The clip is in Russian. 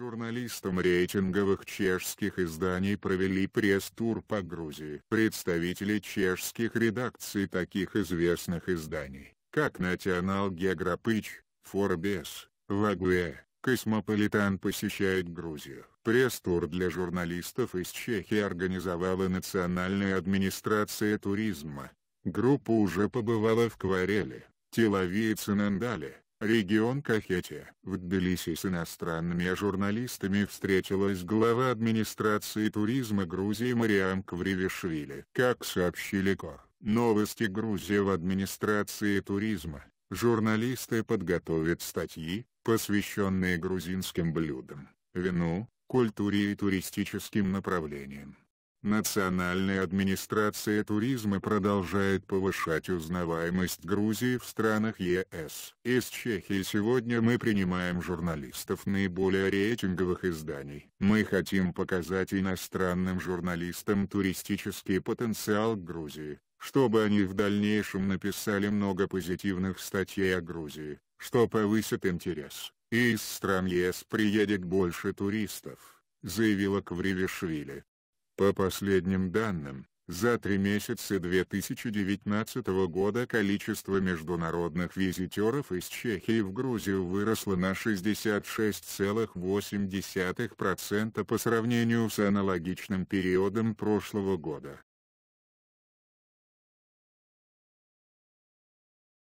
журналистам рейтинговых чешских изданий провели пресс-тур по Грузии. Представители чешских редакций таких известных изданий, как National Geographic, Forbes, Vogue, Космополитан посещают Грузию. Пресс-тур для журналистов из Чехии организовала Национальная администрация туризма. Группа уже побывала в Квареле, Телаве и Цинандале, Регион Кахетия. В Тбилиси с иностранными журналистами встретилась глава администрации туризма Грузии Мариам Квривишвили. Как сообщили ко. новости Грузии в администрации туризма, журналисты подготовят статьи, посвященные грузинским блюдам, вину, культуре и туристическим направлениям. Национальная администрация туризма продолжает повышать узнаваемость Грузии в странах ЕС. Из Чехии сегодня мы принимаем журналистов наиболее рейтинговых изданий. Мы хотим показать иностранным журналистам туристический потенциал Грузии, чтобы они в дальнейшем написали много позитивных статей о Грузии, что повысит интерес, и из стран ЕС приедет больше туристов, заявила Квривишвили. По последним данным, за три месяца 2019 года количество международных визитеров из Чехии в Грузию выросло на 66,8% по сравнению с аналогичным периодом прошлого года.